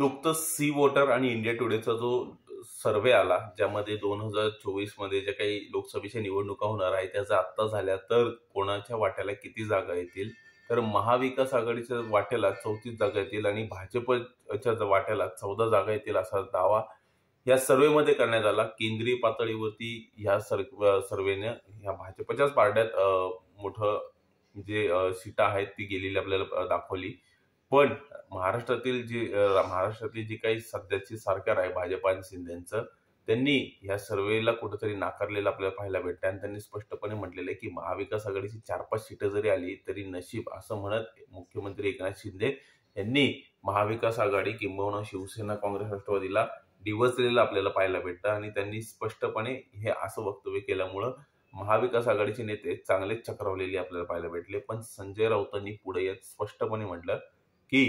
नुकतंच C voter आणि India टुडेचा जो सर्वे आला ज्यामध्ये दोन हजार मध्ये ज्या काही लोकसभेच्या निवडणुका होणार आहे त्याचा आत्ता झाल्या तर कोणाच्या वाट्याला किती जागा येतील तर महाविकास आघाडीच्या वाट्याला चौतीस जागा येतील आणि भाजपच्या वाट्याला चौदा जागा येतील असा दावा या सर्वेमध्ये करण्यात आला केंद्रीय पातळीवरती ह्या सर सर्वेने ह्या भाजपच्याच पार्ट्यात मोठं जे सीटा आहेत ती गेलेली आपल्याला दाखवली पण महाराष्ट्रातील जी महाराष्ट्रातील जी काही सध्याची सरकार आहे भाजप आणि शिंदेचं त्यांनी या सर्वेला कुठेतरी नाकारलेलं आपल्याला पाहायला भेटतं आणि त्यांनी स्पष्टपणे म्हटलेलं आहे की महाविकास आघाडीची चार पाच सीटं जरी आली तरी नशीब असं म्हणत मुख्यमंत्री एकनाथ शिंदे यांनी महाविकास आघाडी किंबहुना शिवसेना काँग्रेस राष्ट्रवादीला डिवचलेलं आपल्याला पाहायला भेटतं आणि त्यांनी स्पष्टपणे हे असं वक्तव्य केल्यामुळं महाविकास आघाडीचे नेते चांगलेच चक्रावलेले आपल्याला पाहायला भेटले पण संजय राऊतांनी पुढे येत स्पष्टपणे म्हटलं की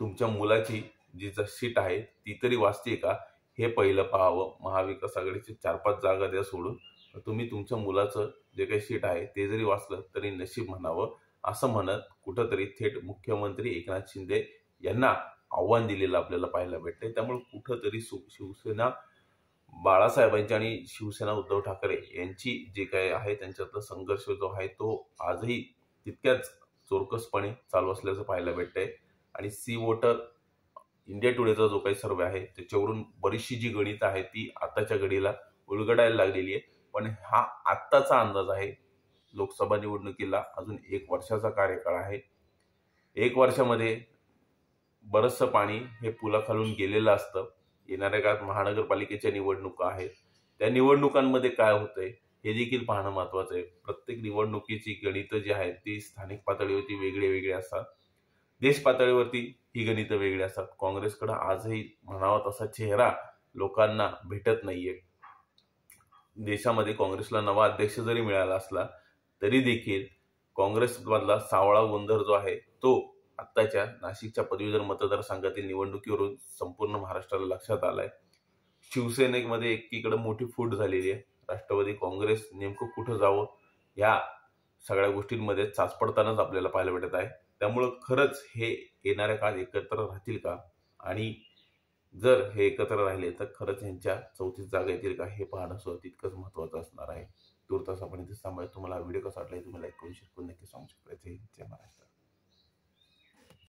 तुमच्या मुलाची जी सीट आहे ती तरी वाचते का हे पहिलं पाहावं महाविकास आघाडीचे चार पाच जागा द्या सोडून तुम्ही तुमच्या मुलाचं जे काही सीट आहे ते जरी वाचलं तरी नशीब म्हणावं असं म्हणत कुठंतरी थेट मुख्यमंत्री एकनाथ शिंदे यांना आव्हान दिलेलं आपल्याला पाहायला भेटते त्यामुळे कुठंतरी शिवसेना बाळासाहेबांची आणि शिवसेना उद्धव ठाकरे यांची जे काही आहे त्यांच्यातला संघर्ष जो आहे तो आजही तितक्याच चोरकसपणे चालू असल्याचं पाहायला भेटतंय आणि सी वॉटर इंडिया टुडेचा जो काही सर्वे आहे त्याच्यावरून बरीचशी जी गणित आहे ती आताच्या घडीला उलगडायला लागलेली आहे पण हा आत्ताचा अंदाज आहे लोकसभा निवडणुकीला अजून एक वर्षाचा कार्यकाळ आहे एक वर्षामध्ये बरंचसं पाणी हे पुलाखालून गेलेलं असतं येणाऱ्या काळात महानगरपालिकेच्या निवडणुका आहेत त्या निवडणुकांमध्ये काय होतंय हे देखील पाहणं महत्त्वाचं आहे प्रत्येक निवडणुकीची गणितं जी आहेत ती स्थानिक पातळीवरती वेगळे वेगळे असतात देश पातळीवरती ही गणितं वेगळी असतात काँग्रेसकडं आजही म्हणावा तसा चेहरा लोकांना भेटत नाहीये देशामध्ये काँग्रेसला नवा अध्यक्ष जरी मिळाला असला तरी देखील काँग्रेसमधला सावळा गोंधळ जो आहे तो आत्ताच्या नाशिकच्या पदवीधर मतदारसंघातील निवडणुकीवरून संपूर्ण महाराष्ट्राला लक्षात आलाय शिवसेनेमध्ये एकीकडे मोठी फूट झालेली आहे राष्ट्रवादी काँग्रेस नेमकं कुठं जावं ह्या सगळ्या गोष्टींमध्ये चाचपडतानाच आपल्याला पाहायला भेटत आहे त्यामुळं खरंच हे येणाऱ्या काळात एकत्र राहतील का आणि जर हे एकत्र राहिले तर खरंच यांच्या चौथीस जागा येतील का हे पाहणं सुद्धा तितकंच महत्त्वाचं असणार आहे तूर्तास आपण इथे सांभाळ तुम्हाला व्हिडिओ कसा वाटला तुम्ही लाईक करू शकतो नक्की सांगू शकता जय महाराष्ट्र